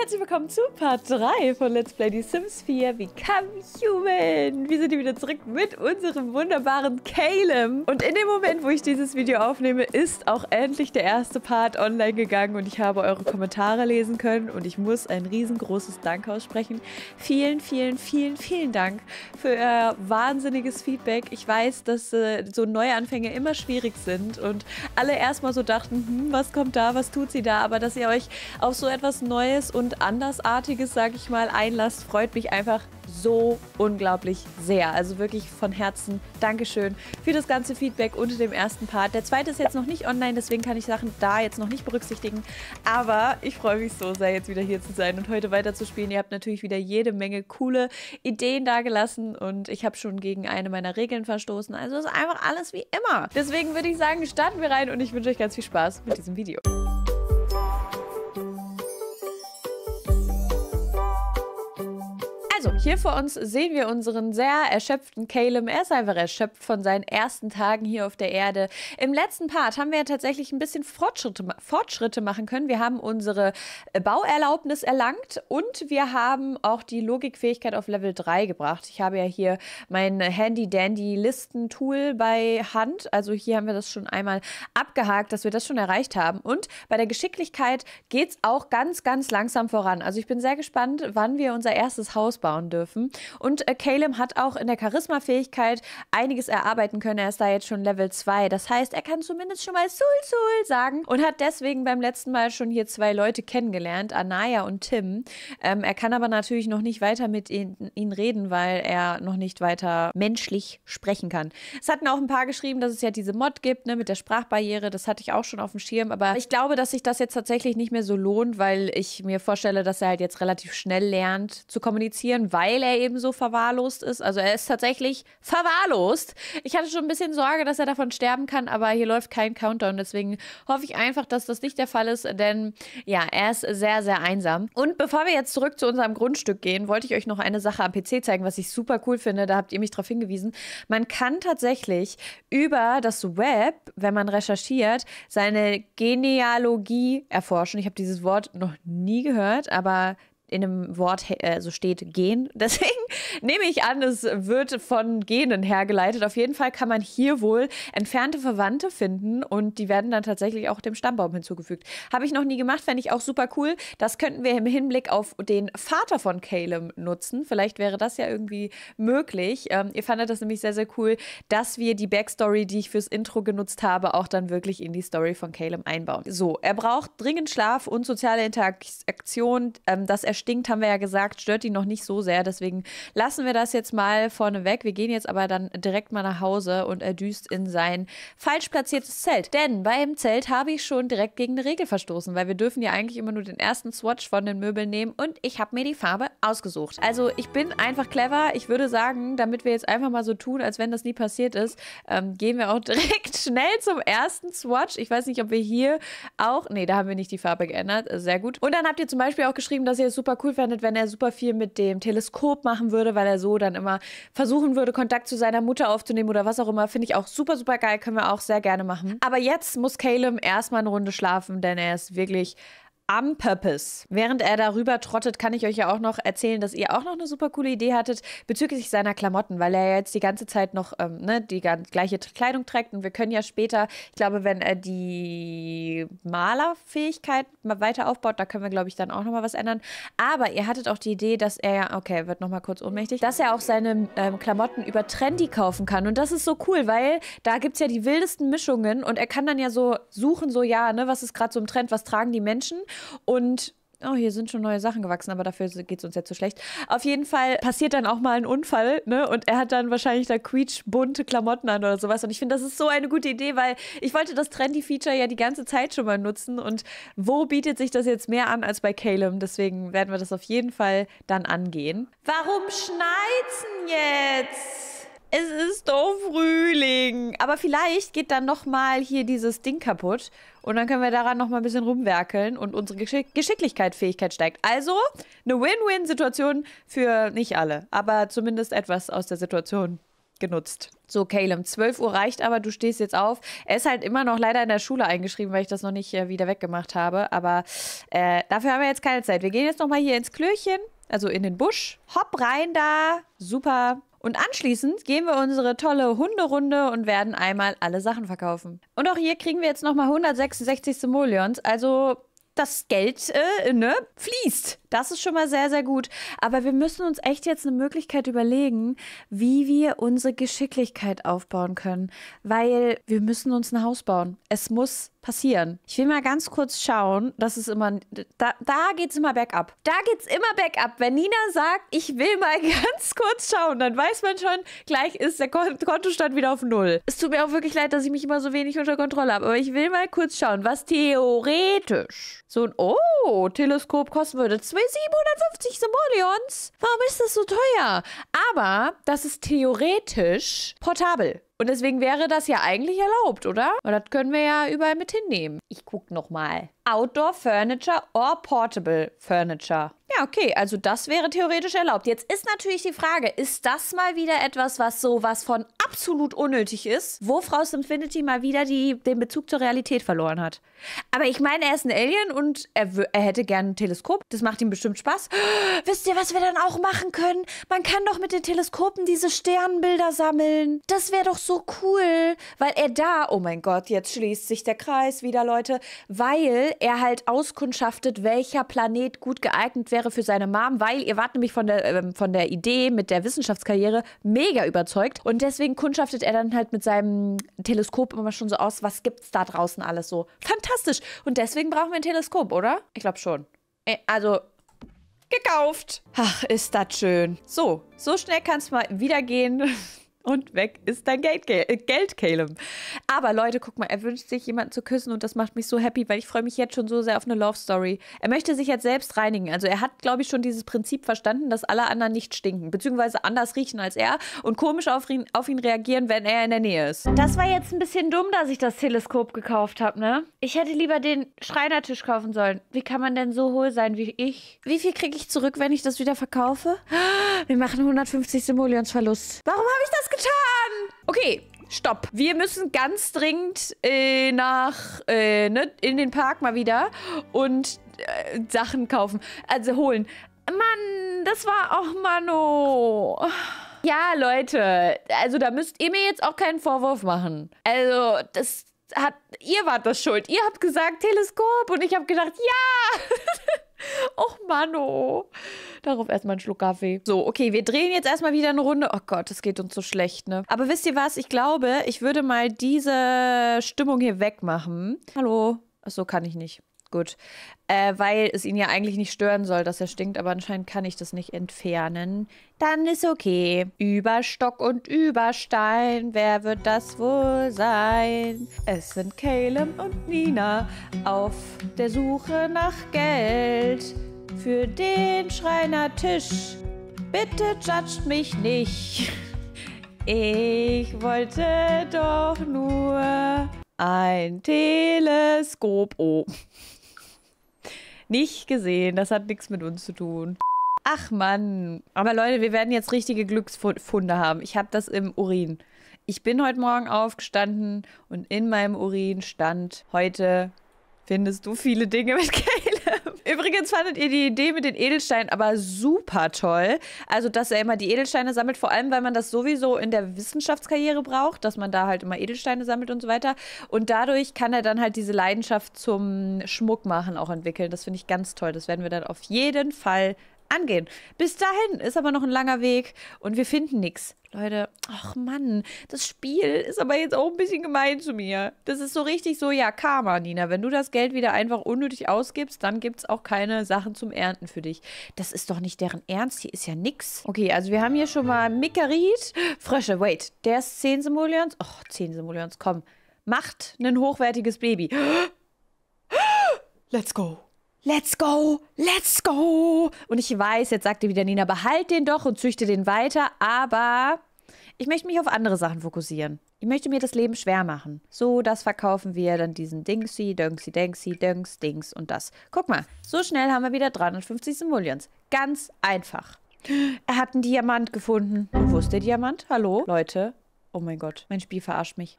herzlich willkommen zu Part 3 von Let's Play The Sims 4 Become Human. Wir sind hier wieder zurück mit unserem wunderbaren Caleb. Und in dem Moment, wo ich dieses Video aufnehme, ist auch endlich der erste Part online gegangen und ich habe eure Kommentare lesen können und ich muss ein riesengroßes Dank aussprechen. Vielen, vielen, vielen, vielen Dank für euer wahnsinniges Feedback. Ich weiß, dass äh, so Neuanfänge immer schwierig sind und alle erstmal so dachten, hm, was kommt da, was tut sie da, aber dass ihr euch auf so etwas Neues und und Andersartiges, sage ich mal, einlasst, freut mich einfach so unglaublich sehr. Also wirklich von Herzen Dankeschön für das ganze Feedback unter dem ersten Part. Der zweite ist jetzt noch nicht online, deswegen kann ich Sachen da jetzt noch nicht berücksichtigen. Aber ich freue mich so sehr, jetzt wieder hier zu sein und heute weiterzuspielen. Ihr habt natürlich wieder jede Menge coole Ideen dagelassen und ich habe schon gegen eine meiner Regeln verstoßen. Also ist einfach alles wie immer. Deswegen würde ich sagen, starten wir rein und ich wünsche euch ganz viel Spaß mit diesem Video. Hier vor uns sehen wir unseren sehr erschöpften Caleb. Er ist einfach erschöpft von seinen ersten Tagen hier auf der Erde. Im letzten Part haben wir ja tatsächlich ein bisschen Fortschritte, Fortschritte machen können. Wir haben unsere äh, Bauerlaubnis erlangt und wir haben auch die Logikfähigkeit auf Level 3 gebracht. Ich habe ja hier mein Handy-Dandy-Listen-Tool bei Hand. Also hier haben wir das schon einmal abgehakt, dass wir das schon erreicht haben. Und bei der Geschicklichkeit geht es auch ganz, ganz langsam voran. Also ich bin sehr gespannt, wann wir unser erstes Haus bauen schauen dürfen. Und äh, Caleb hat auch in der Charisma-Fähigkeit einiges erarbeiten können. Er ist da jetzt schon Level 2. Das heißt, er kann zumindest schon mal Sul Sul sagen und hat deswegen beim letzten Mal schon hier zwei Leute kennengelernt, Anaya und Tim. Ähm, er kann aber natürlich noch nicht weiter mit ihnen, ihnen reden, weil er noch nicht weiter menschlich sprechen kann. Es hatten auch ein paar geschrieben, dass es ja diese Mod gibt, ne, mit der Sprachbarriere. Das hatte ich auch schon auf dem Schirm, aber ich glaube, dass sich das jetzt tatsächlich nicht mehr so lohnt, weil ich mir vorstelle, dass er halt jetzt relativ schnell lernt zu kommunizieren, weil weil er eben so verwahrlost ist. Also er ist tatsächlich verwahrlost. Ich hatte schon ein bisschen Sorge, dass er davon sterben kann, aber hier läuft kein Countdown. Deswegen hoffe ich einfach, dass das nicht der Fall ist, denn ja, er ist sehr, sehr einsam. Und bevor wir jetzt zurück zu unserem Grundstück gehen, wollte ich euch noch eine Sache am PC zeigen, was ich super cool finde. Da habt ihr mich darauf hingewiesen. Man kann tatsächlich über das Web, wenn man recherchiert, seine Genealogie erforschen. Ich habe dieses Wort noch nie gehört, aber in einem Wort äh, so steht gehen. Deswegen Nehme ich an, es wird von Genen hergeleitet. Auf jeden Fall kann man hier wohl entfernte Verwandte finden und die werden dann tatsächlich auch dem Stammbaum hinzugefügt. Habe ich noch nie gemacht, fände ich auch super cool. Das könnten wir im Hinblick auf den Vater von Caleb nutzen. Vielleicht wäre das ja irgendwie möglich. Ähm, ihr fandet das nämlich sehr, sehr cool, dass wir die Backstory, die ich fürs Intro genutzt habe, auch dann wirklich in die Story von Caleb einbauen. So, er braucht dringend Schlaf und soziale Interaktion. Ähm, das Erstinkt, haben wir ja gesagt, stört ihn noch nicht so sehr. Deswegen lassen wir das jetzt mal vorne weg. Wir gehen jetzt aber dann direkt mal nach Hause und er düst in sein falsch platziertes Zelt. Denn beim Zelt habe ich schon direkt gegen eine Regel verstoßen, weil wir dürfen ja eigentlich immer nur den ersten Swatch von den Möbeln nehmen und ich habe mir die Farbe ausgesucht. Also ich bin einfach clever. Ich würde sagen, damit wir jetzt einfach mal so tun, als wenn das nie passiert ist, ähm, gehen wir auch direkt schnell zum ersten Swatch. Ich weiß nicht, ob wir hier auch, nee, da haben wir nicht die Farbe geändert. Sehr gut. Und dann habt ihr zum Beispiel auch geschrieben, dass ihr es super cool fändet, wenn er super viel mit dem Teleskop machen machen würde, weil er so dann immer versuchen würde, Kontakt zu seiner Mutter aufzunehmen oder was auch immer. Finde ich auch super, super geil. Können wir auch sehr gerne machen. Aber jetzt muss Caleb erstmal eine Runde schlafen, denn er ist wirklich am Purpose. Während er darüber trottet, kann ich euch ja auch noch erzählen, dass ihr auch noch eine super coole Idee hattet bezüglich seiner Klamotten, weil er ja jetzt die ganze Zeit noch ähm, ne, die gleiche Kleidung trägt und wir können ja später, ich glaube, wenn er die Malerfähigkeit weiter aufbaut, da können wir, glaube ich, dann auch nochmal was ändern. Aber ihr hattet auch die Idee, dass er ja, okay, wird nochmal kurz ohnmächtig, dass er auch seine ähm, Klamotten über Trendy kaufen kann und das ist so cool, weil da gibt es ja die wildesten Mischungen und er kann dann ja so suchen, so ja, ne, was ist gerade so im Trend, was tragen die Menschen und Oh, hier sind schon neue Sachen gewachsen, aber dafür geht es uns jetzt zu schlecht. Auf jeden Fall passiert dann auch mal ein Unfall, ne? Und er hat dann wahrscheinlich da quietschbunte Klamotten an oder sowas. Und ich finde, das ist so eine gute Idee, weil ich wollte das Trendy-Feature ja die ganze Zeit schon mal nutzen. Und wo bietet sich das jetzt mehr an als bei Caleb? Deswegen werden wir das auf jeden Fall dann angehen. Warum schneit's jetzt? Es ist doch Frühling. Aber vielleicht geht dann nochmal hier dieses Ding kaputt und dann können wir daran nochmal ein bisschen rumwerkeln und unsere Geschick Geschicklichkeit, Fähigkeit steigt. Also eine Win-Win-Situation für nicht alle, aber zumindest etwas aus der Situation genutzt. So, Caleb, 12 Uhr reicht aber, du stehst jetzt auf. Er ist halt immer noch leider in der Schule eingeschrieben, weil ich das noch nicht äh, wieder weggemacht habe. Aber äh, dafür haben wir jetzt keine Zeit. Wir gehen jetzt nochmal hier ins Klöchen, also in den Busch. Hopp rein da. Super. Und anschließend gehen wir unsere tolle Hunderunde und werden einmal alle Sachen verkaufen. Und auch hier kriegen wir jetzt nochmal 166 Simoleons. Also das Geld, äh, ne, fließt. Das ist schon mal sehr, sehr gut. Aber wir müssen uns echt jetzt eine Möglichkeit überlegen, wie wir unsere Geschicklichkeit aufbauen können. Weil wir müssen uns ein Haus bauen. Es muss passieren. Ich will mal ganz kurz schauen. dass es immer. Da, da geht es immer bergab. Da geht es immer bergab. Wenn Nina sagt, ich will mal ganz kurz schauen, dann weiß man schon, gleich ist der Kontostand wieder auf Null. Es tut mir auch wirklich leid, dass ich mich immer so wenig unter Kontrolle habe. Aber ich will mal kurz schauen, was theoretisch so ein Oh, Teleskop kosten würde. 12 will 750 Simoleons. Warum ist das so teuer? Aber das ist theoretisch portabel. Und deswegen wäre das ja eigentlich erlaubt, oder? Und das können wir ja überall mit hinnehmen. Ich gucke nochmal. Outdoor Furniture or Portable Furniture. Ja, okay, also das wäre theoretisch erlaubt. Jetzt ist natürlich die Frage, ist das mal wieder etwas, was so was von absolut unnötig ist, wo Frau Simfinity mal wieder die, den Bezug zur Realität verloren hat. Aber ich meine, er ist ein Alien und er, er hätte gern ein Teleskop. Das macht ihm bestimmt Spaß. Wisst ihr, was wir dann auch machen können? Man kann doch mit den Teleskopen diese Sternbilder sammeln. Das wäre doch so cool, weil er da, oh mein Gott, jetzt schließt sich der Kreis wieder, Leute, weil er halt auskundschaftet, welcher Planet gut geeignet wäre wäre für seine Mom, weil ihr wart nämlich von der, äh, von der Idee mit der Wissenschaftskarriere mega überzeugt. Und deswegen kundschaftet er dann halt mit seinem Teleskop immer schon so aus, was gibt's da draußen alles so. Fantastisch. Und deswegen brauchen wir ein Teleskop, oder? Ich glaube schon. Äh, also, gekauft. Ach, ist das schön. So, so schnell kann es mal wieder gehen. und weg ist dein Geld, äh, Geld, Caleb. Aber Leute, guck mal, er wünscht sich jemanden zu küssen und das macht mich so happy, weil ich freue mich jetzt schon so sehr auf eine Love Story. Er möchte sich jetzt selbst reinigen. Also er hat, glaube ich, schon dieses Prinzip verstanden, dass alle anderen nicht stinken, beziehungsweise anders riechen als er und komisch auf ihn, auf ihn reagieren, wenn er in der Nähe ist. Das war jetzt ein bisschen dumm, dass ich das Teleskop gekauft habe, ne? Ich hätte lieber den Schreinertisch kaufen sollen. Wie kann man denn so hohl sein wie ich? Wie viel kriege ich zurück, wenn ich das wieder verkaufe? Wir machen 150 Simoleons Verlust. Warum habe ich das getan? getan. Okay, stopp. Wir müssen ganz dringend äh, nach, äh, ne, in den Park mal wieder und äh, Sachen kaufen. Also holen. Mann, das war auch Mano. Ja, Leute, also da müsst ihr mir jetzt auch keinen Vorwurf machen. Also, das hat, ihr wart das schuld. Ihr habt gesagt Teleskop und ich habe gedacht, ja. Och Mano. Darauf erstmal einen Schluck Kaffee. So, okay, wir drehen jetzt erstmal wieder eine Runde. Oh Gott, das geht uns so schlecht, ne? Aber wisst ihr was? Ich glaube, ich würde mal diese Stimmung hier wegmachen. Hallo. Achso, kann ich nicht. Gut. Äh, weil es ihn ja eigentlich nicht stören soll, dass er stinkt, aber anscheinend kann ich das nicht entfernen. Dann ist okay. Über Stock und über Stein, wer wird das wohl sein? Es sind Caleb und Nina auf der Suche nach Geld für den Schreinertisch. Bitte judgt mich nicht. Ich wollte doch nur ein Teleskop. Oh. Nicht gesehen. Das hat nichts mit uns zu tun. Ach Mann. Aber Leute, wir werden jetzt richtige Glücksfunde haben. Ich habe das im Urin. Ich bin heute Morgen aufgestanden und in meinem Urin stand heute findest du viele Dinge mit Geld. Übrigens fandet ihr die Idee mit den Edelsteinen aber super toll. Also, dass er immer die Edelsteine sammelt, vor allem, weil man das sowieso in der Wissenschaftskarriere braucht, dass man da halt immer Edelsteine sammelt und so weiter. Und dadurch kann er dann halt diese Leidenschaft zum Schmuck machen auch entwickeln. Das finde ich ganz toll. Das werden wir dann auf jeden Fall angehen. Bis dahin ist aber noch ein langer Weg und wir finden nichts. Leute, ach Mann, das Spiel ist aber jetzt auch ein bisschen gemein zu mir. Das ist so richtig so, ja, Karma, Nina. Wenn du das Geld wieder einfach unnötig ausgibst, dann gibt es auch keine Sachen zum Ernten für dich. Das ist doch nicht deren Ernst, hier ist ja nichts. Okay, also wir haben hier schon mal Mikarit. Frösche, wait, der ist 10 Simoleons. Och, 10 Simoleons, komm. Macht ein hochwertiges Baby. Let's go. Let's go, let's go. Und ich weiß, jetzt sagte wieder Nina, behalt den doch und züchte den weiter, aber ich möchte mich auf andere Sachen fokussieren. Ich möchte mir das Leben schwer machen. So, das verkaufen wir dann diesen Dingsy, Döngsy, Dengsy, Döngs, Dings und das. Guck mal, so schnell haben wir wieder 350 Simoleons. Ganz einfach. Er hat einen Diamant gefunden. Und wo ist der Diamant? Hallo? Leute. Oh mein Gott, mein Spiel verarscht mich.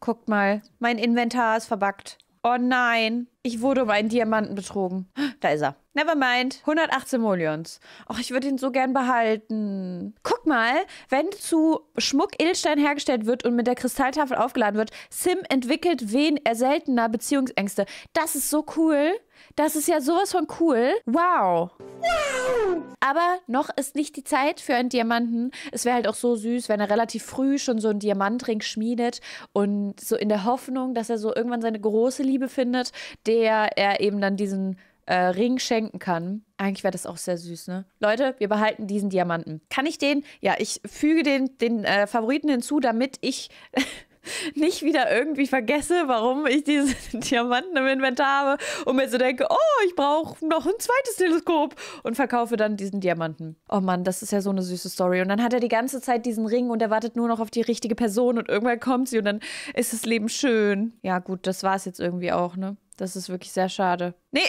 Guckt mal, mein Inventar ist verbuggt. Oh nein, ich wurde um einen Diamanten betrogen. Da ist er. Nevermind. 118 Molions. Och, ich würde ihn so gern behalten. Guck mal, wenn zu Schmuck Edelstein hergestellt wird und mit der Kristalltafel aufgeladen wird, Sim entwickelt wen er seltener Beziehungsängste. Das ist so cool. Das ist ja sowas von cool. Wow. wow. Aber noch ist nicht die Zeit für einen Diamanten. Es wäre halt auch so süß, wenn er relativ früh schon so einen Diamantring schmiedet und so in der Hoffnung, dass er so irgendwann seine große Liebe findet, der er eben dann diesen äh, Ring schenken kann. Eigentlich wäre das auch sehr süß, ne? Leute, wir behalten diesen Diamanten. Kann ich den? Ja, ich füge den, den äh, Favoriten hinzu, damit ich nicht wieder irgendwie vergesse, warum ich diese Diamanten im Inventar habe und mir so denke, oh, ich brauche noch ein zweites Teleskop und verkaufe dann diesen Diamanten. Oh Mann, das ist ja so eine süße Story. Und dann hat er die ganze Zeit diesen Ring und er wartet nur noch auf die richtige Person und irgendwann kommt sie und dann ist das Leben schön. Ja, gut, das war es jetzt irgendwie auch, ne? Das ist wirklich sehr schade. Nee,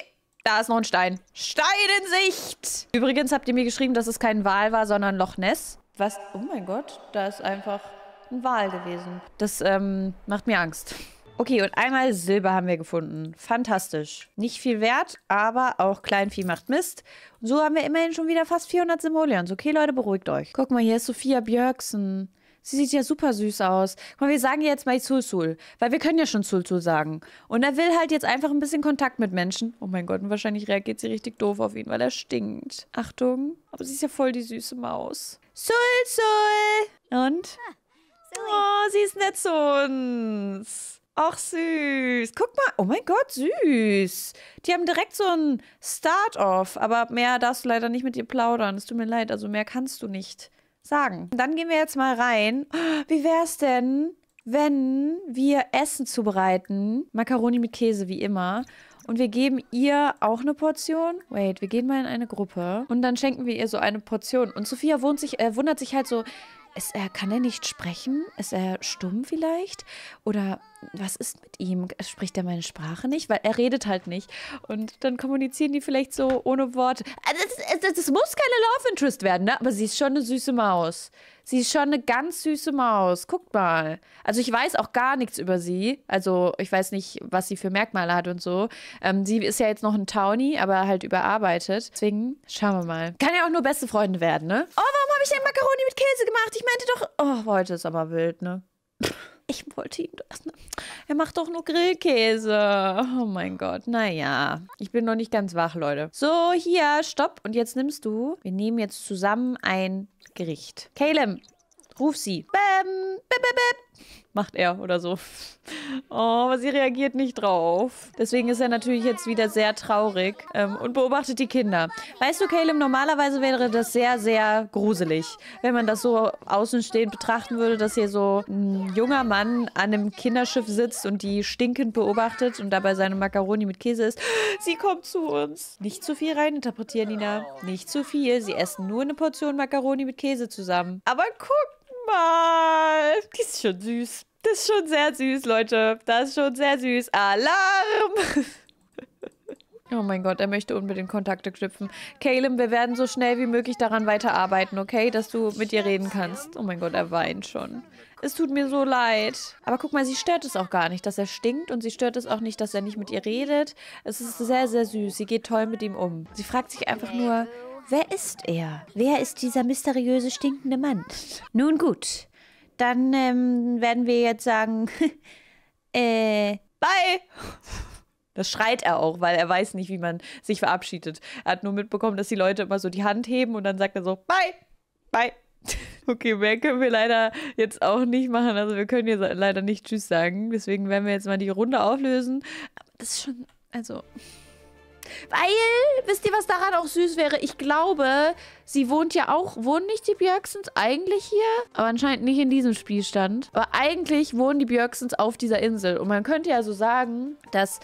da ist noch ein Stein. Stein in Sicht! Übrigens habt ihr mir geschrieben, dass es kein Wal war, sondern Loch Ness. Was? Oh mein Gott, da ist einfach zweiten Wahl gewesen. Das ähm, macht mir Angst. Okay, und einmal Silber haben wir gefunden. Fantastisch. Nicht viel wert, aber auch Kleinvieh macht Mist. Und so haben wir immerhin schon wieder fast 400 Simoleons. Okay, Leute, beruhigt euch. Guck mal, hier ist Sophia Björksen. Sie sieht ja super süß aus. Guck mal, wir sagen jetzt mal Zulzul, weil wir können ja schon Zulzul sagen. Und er will halt jetzt einfach ein bisschen Kontakt mit Menschen. Oh mein Gott, und wahrscheinlich reagiert sie richtig doof auf ihn, weil er stinkt. Achtung. Aber sie ist ja voll die süße Maus. Zulzul! Und? Ah. Oh, sie ist nett zu uns. Ach süß. Guck mal. Oh mein Gott, süß. Die haben direkt so ein Start-off. Aber mehr darfst du leider nicht mit ihr plaudern. Es tut mir leid. Also mehr kannst du nicht sagen. Dann gehen wir jetzt mal rein. Oh, wie wäre es denn, wenn wir Essen zubereiten? Macaroni mit Käse, wie immer. Und wir geben ihr auch eine Portion. Wait, wir gehen mal in eine Gruppe. Und dann schenken wir ihr so eine Portion. Und Sophia sich, äh, wundert sich halt so, ist er, äh, kann er nicht sprechen? Ist er stumm vielleicht? Oder was ist mit ihm? Spricht er meine Sprache nicht? Weil er redet halt nicht. Und dann kommunizieren die vielleicht so ohne Worte. Ah, das, das, das, muss keine Love Interest werden, ne? Aber sie ist schon eine süße Maus. Sie ist schon eine ganz süße Maus. Guckt mal. Also ich weiß auch gar nichts über sie. Also ich weiß nicht, was sie für Merkmale hat und so. Ähm, sie ist ja jetzt noch ein Townie, aber halt überarbeitet. Deswegen schauen wir mal. Kann ja auch nur beste Freunde werden, ne? Oh, warum habe ich denn Macaroni mit Käse gemacht? Ich meinte doch... Oh, heute ist aber wild, ne? ich wollte ihm das. Ne? Er macht doch nur Grillkäse. Oh mein Gott. Naja, ich bin noch nicht ganz wach, Leute. So, hier, stopp. Und jetzt nimmst du, wir nehmen jetzt zusammen ein Gericht. Caleb, ruf sie. Bäm, bäm, bäm, bäm macht er oder so. Oh, aber sie reagiert nicht drauf. Deswegen ist er natürlich jetzt wieder sehr traurig ähm, und beobachtet die Kinder. Weißt du, Caleb, normalerweise wäre das sehr, sehr gruselig, wenn man das so außenstehend betrachten würde, dass hier so ein junger Mann an einem Kinderschiff sitzt und die stinkend beobachtet und dabei seine Macaroni mit Käse isst. Sie kommt zu uns. Nicht zu viel reininterpretieren, Nina. Nicht zu viel. Sie essen nur eine Portion Macaroni mit Käse zusammen. Aber guck, mal. Die ist schon süß. Das ist schon sehr süß, Leute. Das ist schon sehr süß. Alarm! Oh mein Gott, er möchte unbedingt Kontakte knüpfen. Caleb, wir werden so schnell wie möglich daran weiterarbeiten, okay? Dass du mit ihr reden kannst. Oh mein Gott, er weint schon. Es tut mir so leid. Aber guck mal, sie stört es auch gar nicht, dass er stinkt und sie stört es auch nicht, dass er nicht mit ihr redet. Es ist sehr, sehr süß. Sie geht toll mit ihm um. Sie fragt sich einfach nur, Wer ist er? Wer ist dieser mysteriöse, stinkende Mann? Nun gut, dann ähm, werden wir jetzt sagen, äh, bye! Das schreit er auch, weil er weiß nicht, wie man sich verabschiedet. Er hat nur mitbekommen, dass die Leute immer so die Hand heben und dann sagt er so, bye, bye. Okay, mehr können wir leider jetzt auch nicht machen. Also wir können hier leider nicht Tschüss sagen. Deswegen werden wir jetzt mal die Runde auflösen. das ist schon, also. Weil, wisst ihr, was daran auch süß wäre? Ich glaube, sie wohnt ja auch, wohnen nicht die Björksens eigentlich hier? Aber anscheinend nicht in diesem Spielstand. Aber eigentlich wohnen die Björksens auf dieser Insel. Und man könnte ja so sagen, dass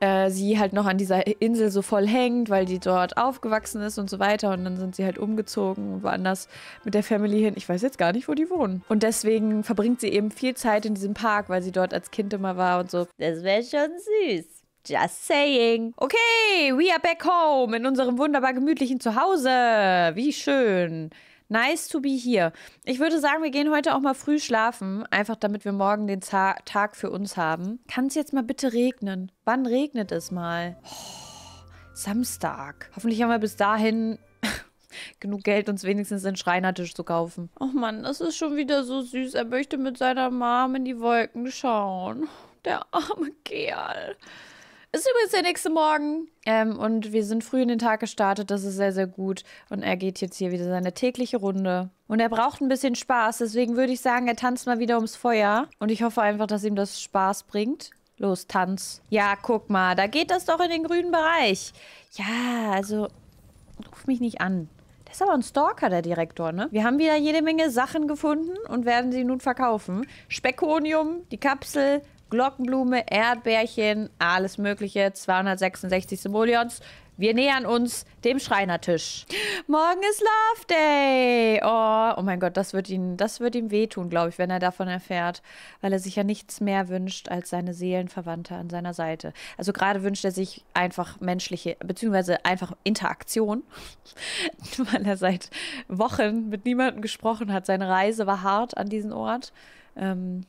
äh, sie halt noch an dieser Insel so voll hängt, weil die dort aufgewachsen ist und so weiter. Und dann sind sie halt umgezogen und woanders mit der Family hin. Ich weiß jetzt gar nicht, wo die wohnen. Und deswegen verbringt sie eben viel Zeit in diesem Park, weil sie dort als Kind immer war und so. Das wäre schon süß. Just saying. Okay, we are back home in unserem wunderbar gemütlichen Zuhause. Wie schön. Nice to be here. Ich würde sagen, wir gehen heute auch mal früh schlafen, einfach damit wir morgen den Ta Tag für uns haben. Kann es jetzt mal bitte regnen? Wann regnet es mal? Oh, Samstag. Hoffentlich haben wir bis dahin genug Geld, uns wenigstens einen Schreinertisch zu kaufen. Oh Mann, das ist schon wieder so süß. Er möchte mit seiner Mom in die Wolken schauen. Der arme Kerl. Ist übrigens der nächste Morgen ähm, und wir sind früh in den Tag gestartet. Das ist sehr, sehr gut. Und er geht jetzt hier wieder seine tägliche Runde. Und er braucht ein bisschen Spaß. Deswegen würde ich sagen, er tanzt mal wieder ums Feuer. Und ich hoffe einfach, dass ihm das Spaß bringt. Los, tanz. Ja, guck mal, da geht das doch in den grünen Bereich. Ja, also ruf mich nicht an. Das ist aber ein Stalker, der Direktor, ne? Wir haben wieder jede Menge Sachen gefunden und werden sie nun verkaufen. Spekonium, die Kapsel, Glockenblume, Erdbärchen, alles mögliche, 266 Simoleons. Wir nähern uns dem Schreinertisch. Morgen ist Love Day. Oh, oh mein Gott, das wird, ihn, das wird ihm wehtun, glaube ich, wenn er davon erfährt, weil er sich ja nichts mehr wünscht als seine Seelenverwandte an seiner Seite. Also gerade wünscht er sich einfach menschliche, beziehungsweise einfach Interaktion, weil er seit Wochen mit niemandem gesprochen hat. Seine Reise war hart an diesen Ort. Ähm,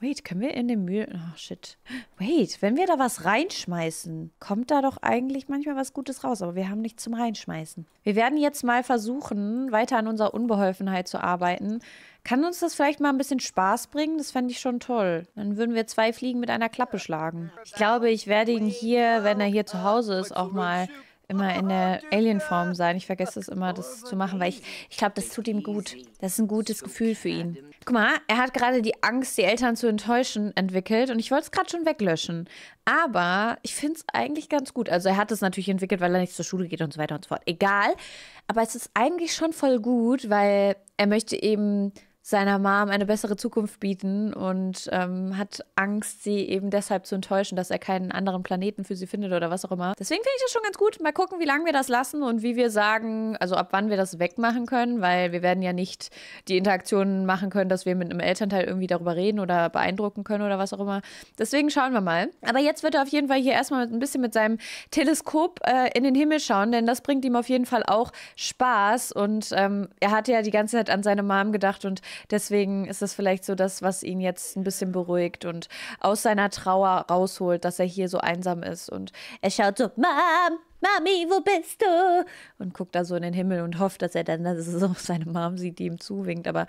Wait, können wir in den Müll... Oh, shit. Wait, wenn wir da was reinschmeißen, kommt da doch eigentlich manchmal was Gutes raus. Aber wir haben nichts zum Reinschmeißen. Wir werden jetzt mal versuchen, weiter an unserer Unbeholfenheit zu arbeiten. Kann uns das vielleicht mal ein bisschen Spaß bringen? Das fände ich schon toll. Dann würden wir zwei Fliegen mit einer Klappe schlagen. Ich glaube, ich werde ihn hier, wenn er hier zu Hause ist, auch mal immer in der Alien-Form sein. Ich vergesse es immer, das zu machen, weil ich, ich glaube, das tut ihm gut. Das ist ein gutes Gefühl für ihn. Guck mal, er hat gerade die Angst, die Eltern zu enttäuschen, entwickelt und ich wollte es gerade schon weglöschen. Aber ich finde es eigentlich ganz gut. Also er hat es natürlich entwickelt, weil er nicht zur Schule geht und so weiter und so fort. Egal. Aber es ist eigentlich schon voll gut, weil er möchte eben seiner Mom eine bessere Zukunft bieten und ähm, hat Angst, sie eben deshalb zu enttäuschen, dass er keinen anderen Planeten für sie findet oder was auch immer. Deswegen finde ich das schon ganz gut. Mal gucken, wie lange wir das lassen und wie wir sagen, also ab wann wir das wegmachen können, weil wir werden ja nicht die Interaktionen machen können, dass wir mit einem Elternteil irgendwie darüber reden oder beeindrucken können oder was auch immer. Deswegen schauen wir mal. Aber jetzt wird er auf jeden Fall hier erstmal ein bisschen mit seinem Teleskop äh, in den Himmel schauen, denn das bringt ihm auf jeden Fall auch Spaß und ähm, er hat ja die ganze Zeit an seine Mom gedacht und Deswegen ist es vielleicht so das, was ihn jetzt ein bisschen beruhigt und aus seiner Trauer rausholt, dass er hier so einsam ist. Und er schaut so, Mom, Mami, wo bist du? Und guckt da so in den Himmel und hofft, dass er dann dass so seine Mom sieht, die ihm zuwinkt. Aber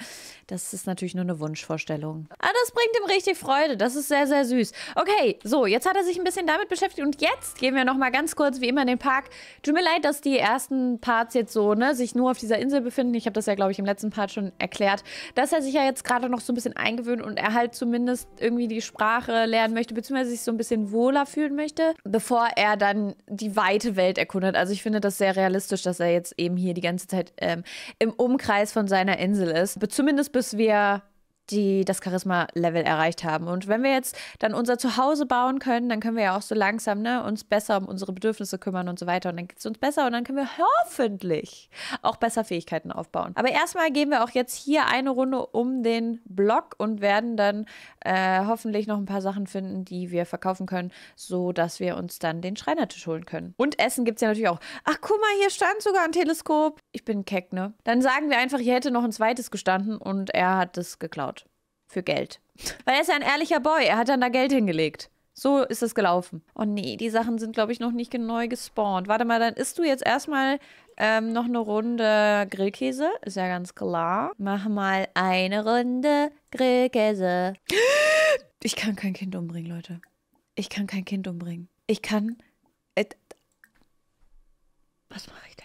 das ist natürlich nur eine Wunschvorstellung. Ah, das bringt ihm richtig Freude. Das ist sehr, sehr süß. Okay, so, jetzt hat er sich ein bisschen damit beschäftigt. Und jetzt gehen wir nochmal ganz kurz, wie immer, in den Park. Tut mir leid, dass die ersten Parts jetzt so, ne, sich nur auf dieser Insel befinden. Ich habe das ja, glaube ich, im letzten Part schon erklärt, dass er sich ja jetzt gerade noch so ein bisschen eingewöhnt und er halt zumindest irgendwie die Sprache lernen möchte, beziehungsweise sich so ein bisschen wohler fühlen möchte, bevor er dann die weite Welt erkundet. Also ich finde das sehr realistisch, dass er jetzt eben hier die ganze Zeit ähm, im Umkreis von seiner Insel ist. Zumindest bis wir die das Charisma-Level erreicht haben. Und wenn wir jetzt dann unser Zuhause bauen können, dann können wir ja auch so langsam ne, uns besser um unsere Bedürfnisse kümmern und so weiter. Und dann geht es uns besser und dann können wir hoffentlich auch besser Fähigkeiten aufbauen. Aber erstmal gehen wir auch jetzt hier eine Runde um den Block und werden dann äh, hoffentlich noch ein paar Sachen finden, die wir verkaufen können, so dass wir uns dann den Schreinertisch holen können. Und Essen gibt es ja natürlich auch. Ach, guck mal, hier stand sogar ein Teleskop. Ich bin keck, ne? Dann sagen wir einfach, hier hätte noch ein zweites gestanden und er hat es geklaut. Für Geld. Weil er ist ja ein ehrlicher Boy. Er hat dann da Geld hingelegt. So ist es gelaufen. Oh nee, die Sachen sind, glaube ich, noch nicht neu gespawnt. Warte mal, dann isst du jetzt erstmal ähm, noch eine Runde Grillkäse. Ist ja ganz klar. Mach mal eine Runde Grillkäse. Ich kann kein Kind umbringen, Leute. Ich kann kein Kind umbringen. Ich kann. Äh, was mache ich?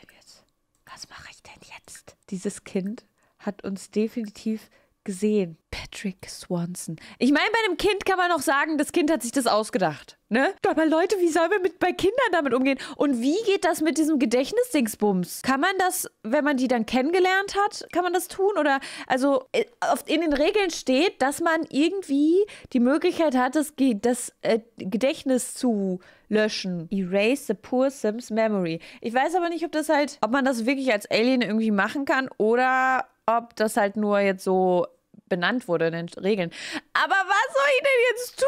was mache ich denn jetzt? Dieses Kind hat uns definitiv gesehen. Patrick Swanson. Ich meine, bei einem Kind kann man noch sagen, das Kind hat sich das ausgedacht. Ne? Aber Leute, wie sollen wir mit bei Kindern damit umgehen? Und wie geht das mit diesem Gedächtnis-Dingsbums? Kann man das, wenn man die dann kennengelernt hat, kann man das tun? Oder also äh, oft in den Regeln steht, dass man irgendwie die Möglichkeit hat, das, das äh, Gedächtnis zu löschen. Erase the poor Sims memory. Ich weiß aber nicht, ob das halt, ob man das wirklich als Alien irgendwie machen kann oder ob das halt nur jetzt so benannt wurde in den Regeln. Aber was soll ich denn jetzt tun?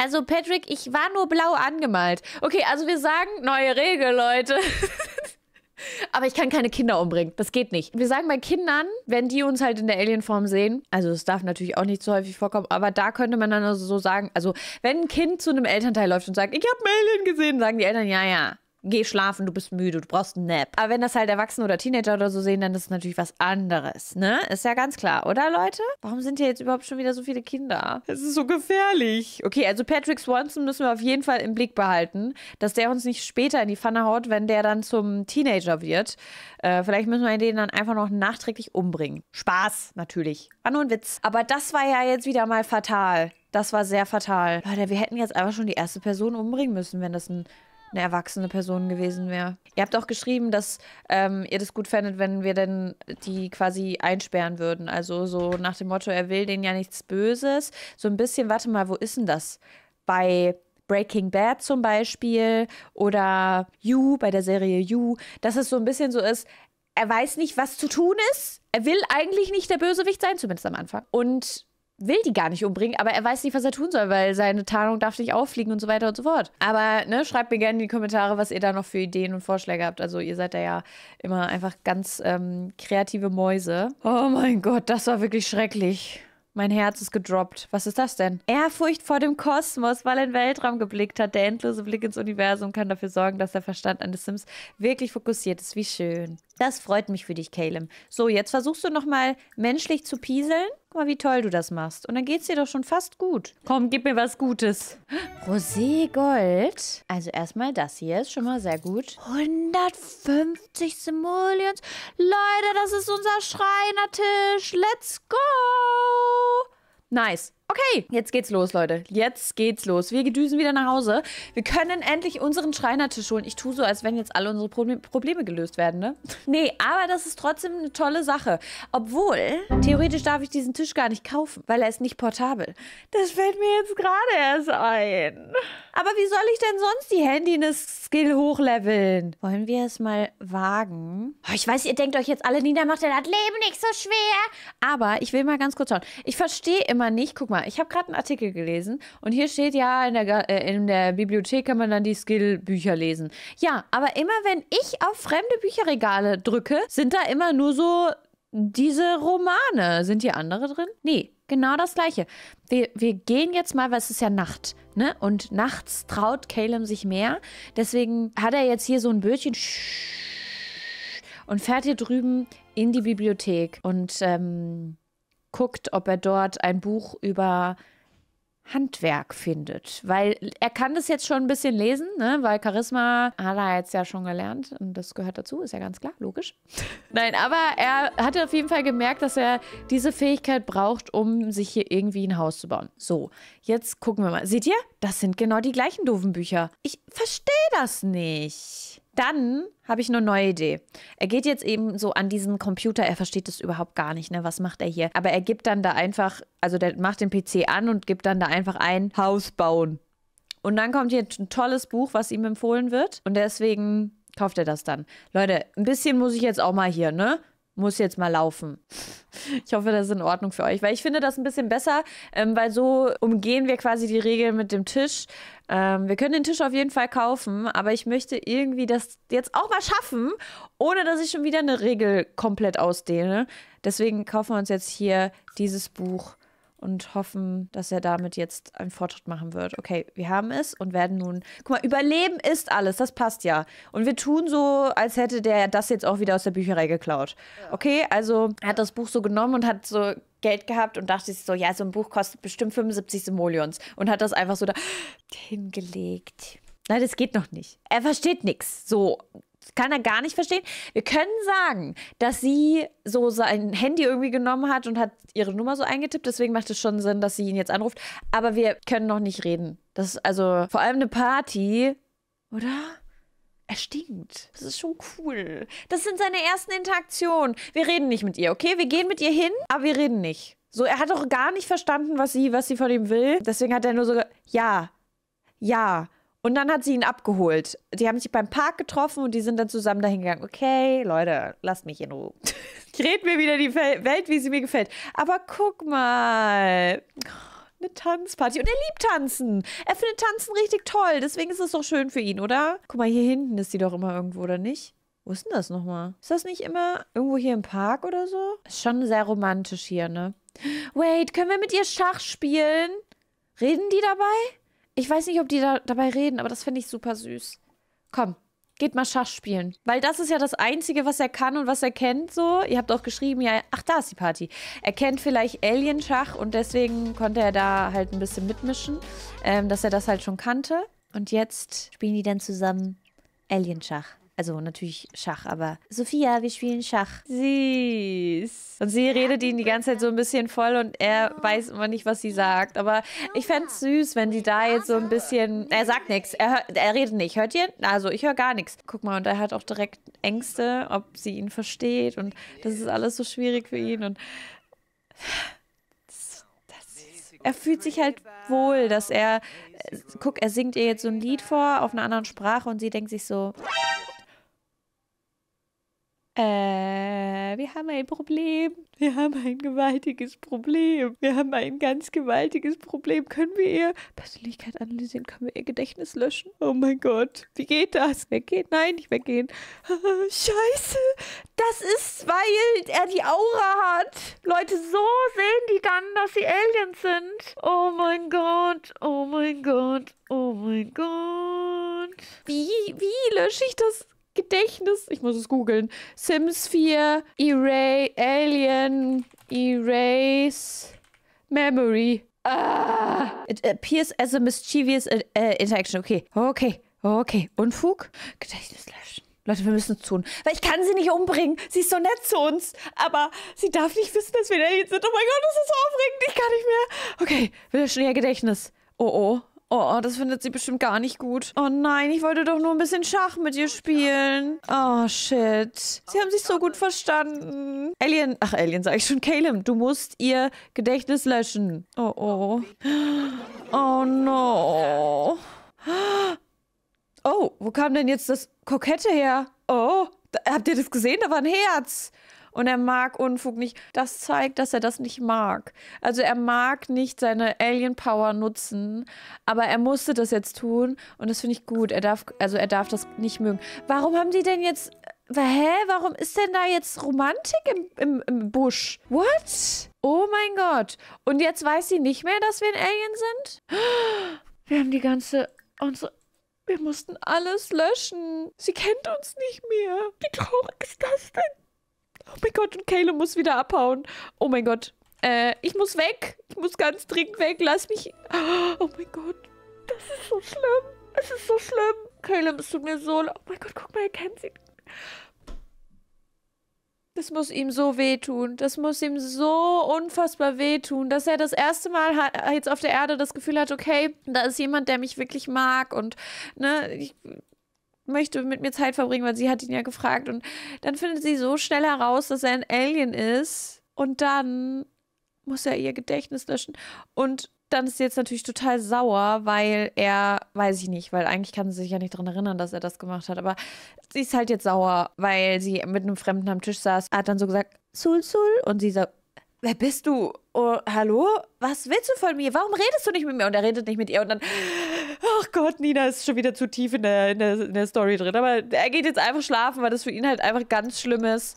Also Patrick, ich war nur blau angemalt. Okay, also wir sagen neue Regel, Leute. aber ich kann keine Kinder umbringen. Das geht nicht. Wir sagen bei Kindern, wenn die uns halt in der Alienform sehen, also es darf natürlich auch nicht so häufig vorkommen, aber da könnte man dann also so sagen, also wenn ein Kind zu einem Elternteil läuft und sagt, ich habe einen Alien gesehen, sagen die Eltern, ja, ja, geh schlafen, du bist müde, du brauchst einen Nap. Aber wenn das halt Erwachsene oder Teenager oder so sehen, dann ist es natürlich was anderes, ne? Ist ja ganz klar, oder Leute? Warum sind hier jetzt überhaupt schon wieder so viele Kinder? Es ist so gefährlich. Okay, also Patrick Swanson müssen wir auf jeden Fall im Blick behalten, dass der uns nicht später in die Pfanne haut, wenn der dann zum Teenager wird. Äh, vielleicht müssen wir den dann einfach noch nachträglich umbringen. Spaß, natürlich. War nur ein Witz. Aber das war ja jetzt wieder mal fatal. Das war sehr fatal. Leute, wir hätten jetzt einfach schon die erste Person umbringen müssen, wenn das ein eine erwachsene Person gewesen wäre. Ihr habt auch geschrieben, dass ähm, ihr das gut fändet, wenn wir denn die quasi einsperren würden. Also so nach dem Motto, er will denen ja nichts Böses. So ein bisschen, warte mal, wo ist denn das? Bei Breaking Bad zum Beispiel oder You, bei der Serie You, dass es so ein bisschen so ist, er weiß nicht, was zu tun ist. Er will eigentlich nicht der Bösewicht sein, zumindest am Anfang. Und will die gar nicht umbringen, aber er weiß nicht, was er tun soll, weil seine Tarnung darf nicht auffliegen und so weiter und so fort. Aber ne, schreibt mir gerne in die Kommentare, was ihr da noch für Ideen und Vorschläge habt. Also ihr seid da ja immer einfach ganz ähm, kreative Mäuse. Oh mein Gott, das war wirklich schrecklich. Mein Herz ist gedroppt. Was ist das denn? Ehrfurcht vor dem Kosmos, weil ein Weltraum geblickt hat. Der endlose Blick ins Universum kann dafür sorgen, dass der Verstand eines Sims wirklich fokussiert ist. Wie schön. Das freut mich für dich, Caleb. So, jetzt versuchst du nochmal menschlich zu pieseln. Guck mal, wie toll du das machst. Und dann geht's dir doch schon fast gut. Komm, gib mir was Gutes. Rosé Gold. Also erstmal das hier ist schon mal sehr gut. 150 Simoleons. Leute, das ist unser Schreinertisch. Let's go. Nice. Okay, jetzt geht's los, Leute. Jetzt geht's los. Wir gedüsen wieder nach Hause. Wir können endlich unseren Schreinertisch holen. Ich tue so, als wenn jetzt alle unsere Pro Probleme gelöst werden, ne? Nee, aber das ist trotzdem eine tolle Sache. Obwohl, theoretisch darf ich diesen Tisch gar nicht kaufen, weil er ist nicht portabel. Das fällt mir jetzt gerade erst ein. Aber wie soll ich denn sonst die Handiness-Skill hochleveln? Wollen wir es mal wagen? Oh, ich weiß, ihr denkt euch jetzt alle Nina macht das Leben nicht so schwer. Aber ich will mal ganz kurz schauen. Ich verstehe immer nicht, guck mal, mal, ich habe gerade einen Artikel gelesen und hier steht ja, in der, äh, in der Bibliothek kann man dann die Skill-Bücher lesen. Ja, aber immer wenn ich auf fremde Bücherregale drücke, sind da immer nur so diese Romane. Sind hier andere drin? Nee, genau das gleiche. Wir, wir gehen jetzt mal, weil es ist ja Nacht, ne? Und nachts traut Caleb sich mehr. Deswegen hat er jetzt hier so ein Bötchen und fährt hier drüben in die Bibliothek. Und ähm, guckt, ob er dort ein Buch über Handwerk findet. Weil er kann das jetzt schon ein bisschen lesen, ne? weil Charisma hat er jetzt ja schon gelernt und das gehört dazu, ist ja ganz klar, logisch. Nein, aber er hatte auf jeden Fall gemerkt, dass er diese Fähigkeit braucht, um sich hier irgendwie ein Haus zu bauen. So, jetzt gucken wir mal. Seht ihr? Das sind genau die gleichen doofen Bücher. Ich verstehe das nicht. Dann habe ich eine neue Idee. Er geht jetzt eben so an diesen Computer, er versteht es überhaupt gar nicht, ne? Was macht er hier? Aber er gibt dann da einfach, also der macht den PC an und gibt dann da einfach ein Haus bauen. Und dann kommt hier ein tolles Buch, was ihm empfohlen wird. Und deswegen kauft er das dann. Leute, ein bisschen muss ich jetzt auch mal hier, ne? muss jetzt mal laufen. Ich hoffe, das ist in Ordnung für euch, weil ich finde das ein bisschen besser, ähm, weil so umgehen wir quasi die Regeln mit dem Tisch. Ähm, wir können den Tisch auf jeden Fall kaufen, aber ich möchte irgendwie das jetzt auch mal schaffen, ohne dass ich schon wieder eine Regel komplett ausdehne. Deswegen kaufen wir uns jetzt hier dieses Buch und hoffen, dass er damit jetzt einen Fortschritt machen wird. Okay, wir haben es und werden nun. Guck mal, Überleben ist alles, das passt ja. Und wir tun so, als hätte der das jetzt auch wieder aus der Bücherei geklaut. Okay, also er hat das Buch so genommen und hat so Geld gehabt und dachte sich so, ja, so ein Buch kostet bestimmt 75 Simoleons und hat das einfach so da hingelegt. Nein, das geht noch nicht. Er versteht nichts. So, kann er gar nicht verstehen. Wir können sagen, dass sie so sein Handy irgendwie genommen hat und hat ihre Nummer so eingetippt. Deswegen macht es schon Sinn, dass sie ihn jetzt anruft. Aber wir können noch nicht reden. Das ist also vor allem eine Party, oder? Er stinkt. Das ist schon cool. Das sind seine ersten Interaktionen. Wir reden nicht mit ihr, okay? Wir gehen mit ihr hin, aber wir reden nicht. So, er hat doch gar nicht verstanden, was sie, was sie von ihm will. Deswegen hat er nur so, ja, ja, und dann hat sie ihn abgeholt. Die haben sich beim Park getroffen und die sind dann zusammen dahingegangen. Okay, Leute, lasst mich in Ruhe. Ich rede mir wieder die Welt, wie sie mir gefällt. Aber guck mal. Oh, eine Tanzparty. Und er liebt Tanzen. Er findet Tanzen richtig toll. Deswegen ist es doch schön für ihn, oder? Guck mal, hier hinten ist die doch immer irgendwo, oder nicht? Wo ist denn das nochmal? Ist das nicht immer irgendwo hier im Park oder so? Ist schon sehr romantisch hier, ne? Wait, können wir mit ihr Schach spielen? Reden die dabei? Ich weiß nicht, ob die da dabei reden, aber das finde ich super süß. Komm, geht mal Schach spielen. Weil das ist ja das Einzige, was er kann und was er kennt so. Ihr habt auch geschrieben, ja, ach, da ist die Party. Er kennt vielleicht Alien-Schach und deswegen konnte er da halt ein bisschen mitmischen, ähm, dass er das halt schon kannte. Und jetzt spielen die dann zusammen Alien-Schach. Also natürlich Schach, aber Sophia, wir spielen Schach. Süß. Und sie redet ihn die ganze Zeit so ein bisschen voll und er weiß immer nicht, was sie sagt. Aber ich fände es süß, wenn sie da jetzt so ein bisschen. Er sagt nichts, er, er redet nicht. Hört ihr? Also ich höre gar nichts. Guck mal, und er hat auch direkt Ängste, ob sie ihn versteht. Und das ist alles so schwierig für ihn. Und er fühlt sich halt wohl, dass er, äh, guck, er singt ihr jetzt so ein Lied vor auf einer anderen Sprache und sie denkt sich so, äh, wir haben ein Problem, wir haben ein gewaltiges Problem, wir haben ein ganz gewaltiges Problem. Können wir ihr Persönlichkeit analysieren? Können wir ihr Gedächtnis löschen? Oh mein Gott, wie geht das? Weggehen? Nein, nicht weggehen. Ah, scheiße, das ist, weil er die Aura hat. Leute, so sehen die dann, dass sie Aliens sind. Oh mein Gott, oh mein Gott, oh mein Gott. Wie, wie lösche ich das? Gedächtnis. Ich muss es googeln. Sims 4, Erase, Alien, Erase, Memory. Ah. It appears as a mischievous uh, interaction. Okay, okay, okay. Unfug? Gedächtnis löschen. Leute, wir müssen es tun. Weil ich kann sie nicht umbringen. Sie ist so nett zu uns. Aber sie darf nicht wissen, dass wir da jetzt sind. Oh mein Gott, das ist so aufregend. Ich kann nicht mehr. Okay, wir löschen ihr Gedächtnis. Oh, oh. Oh, das findet sie bestimmt gar nicht gut. Oh nein, ich wollte doch nur ein bisschen Schach mit ihr spielen. Oh, shit. Sie haben sich so gut verstanden. Alien, ach, Alien sag ich schon. Caleb, du musst ihr Gedächtnis löschen. Oh, oh. Oh, no. Oh, wo kam denn jetzt das Kokette her? Oh, habt ihr das gesehen? Da war ein Herz und er mag Unfug nicht. Das zeigt, dass er das nicht mag. Also er mag nicht seine Alien-Power nutzen, aber er musste das jetzt tun und das finde ich gut. Er darf, also er darf das nicht mögen. Warum haben die denn jetzt... Hä? Warum ist denn da jetzt Romantik im, im, im Busch? What? Oh mein Gott. Und jetzt weiß sie nicht mehr, dass wir ein Alien sind? Wir haben die ganze... Unsere wir mussten alles löschen. Sie kennt uns nicht mehr. Wie traurig ist das denn? Oh mein Gott, und Caleb muss wieder abhauen. Oh mein Gott. Äh, ich muss weg. Ich muss ganz dringend weg. Lass mich. Oh mein Gott. Das ist so schlimm. Es ist so schlimm. Caleb, es tut mir so leid. Oh mein Gott, guck mal, er kennt sie. Das muss ihm so wehtun. Das muss ihm so unfassbar wehtun, dass er das erste Mal hat, jetzt auf der Erde das Gefühl hat, okay, da ist jemand, der mich wirklich mag und ne, ich möchte mit mir Zeit verbringen, weil sie hat ihn ja gefragt. Und dann findet sie so schnell heraus, dass er ein Alien ist. Und dann muss er ihr Gedächtnis löschen. Und dann ist sie jetzt natürlich total sauer, weil er, weiß ich nicht, weil eigentlich kann sie sich ja nicht daran erinnern, dass er das gemacht hat. Aber sie ist halt jetzt sauer, weil sie mit einem Fremden am Tisch saß. Er hat dann so gesagt, Sul, Sul. Und sie sagt, wer bist du? Oh, hallo? Was willst du von mir? Warum redest du nicht mit mir? Und er redet nicht mit ihr. Und dann, ach oh Gott, Nina ist schon wieder zu tief in der, in, der, in der Story drin. Aber er geht jetzt einfach schlafen, weil das für ihn halt einfach ganz schlimm ist,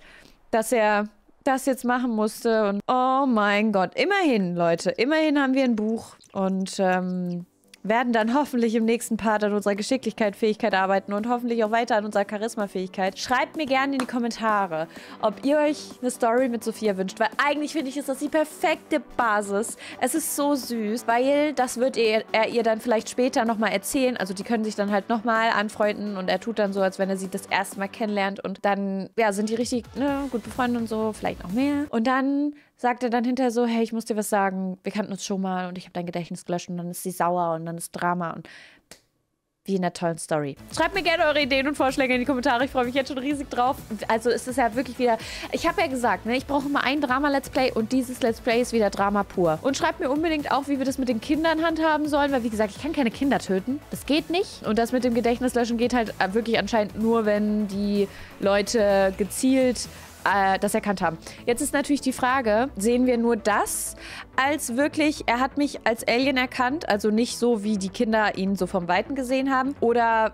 dass er das jetzt machen musste. Und oh mein Gott, immerhin, Leute, immerhin haben wir ein Buch. Und ähm, werden dann hoffentlich im nächsten Part an unserer Geschicklichkeit, Fähigkeit arbeiten und hoffentlich auch weiter an unserer Charisma-Fähigkeit. Schreibt mir gerne in die Kommentare, ob ihr euch eine Story mit Sophia wünscht, weil eigentlich finde ich, ist das die perfekte Basis. Es ist so süß, weil das wird er, er ihr dann vielleicht später nochmal erzählen. Also die können sich dann halt nochmal anfreunden und er tut dann so, als wenn er sie das erste Mal kennenlernt und dann ja, sind die richtig ne, gut befreundet und so, vielleicht noch mehr. Und dann sagt er dann hinterher so, hey, ich muss dir was sagen, wir kannten uns schon mal und ich habe dein Gedächtnis gelöscht und dann ist sie sauer und dann ist Drama und wie in der tollen Story. Schreibt mir gerne eure Ideen und Vorschläge in die Kommentare. Ich freue mich jetzt schon riesig drauf. Also es ist ja wirklich wieder... Ich habe ja gesagt, ne, ich brauche immer ein Drama-Let's Play und dieses Let's Play ist wieder Drama pur. Und schreibt mir unbedingt auch, wie wir das mit den Kindern handhaben sollen, weil wie gesagt, ich kann keine Kinder töten. Das geht nicht. Und das mit dem Gedächtnislöschen geht halt äh, wirklich anscheinend nur, wenn die Leute gezielt äh, das erkannt haben. Jetzt ist natürlich die Frage, sehen wir nur das als wirklich, er hat mich als Alien erkannt, also nicht so, wie die Kinder ihn so vom Weiten gesehen haben, oder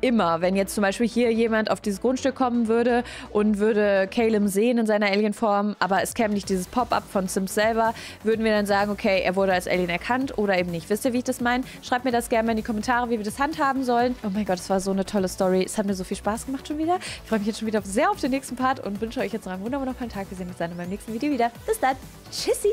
immer, wenn jetzt zum Beispiel hier jemand auf dieses Grundstück kommen würde und würde Caleb sehen in seiner Alienform, aber es käme nicht dieses Pop-up von Sims selber, würden wir dann sagen, okay, er wurde als Alien erkannt oder eben nicht. Wisst ihr, wie ich das meine? Schreibt mir das gerne mal in die Kommentare, wie wir das handhaben sollen. Oh mein Gott, es war so eine tolle Story. Es hat mir so viel Spaß gemacht schon wieder. Ich freue mich jetzt schon wieder sehr auf den nächsten Part und wünsche euch jetzt noch einen wunderbaren Tag. Wir sehen uns dann in meinem nächsten Video wieder. Bis dann. Tschüssi.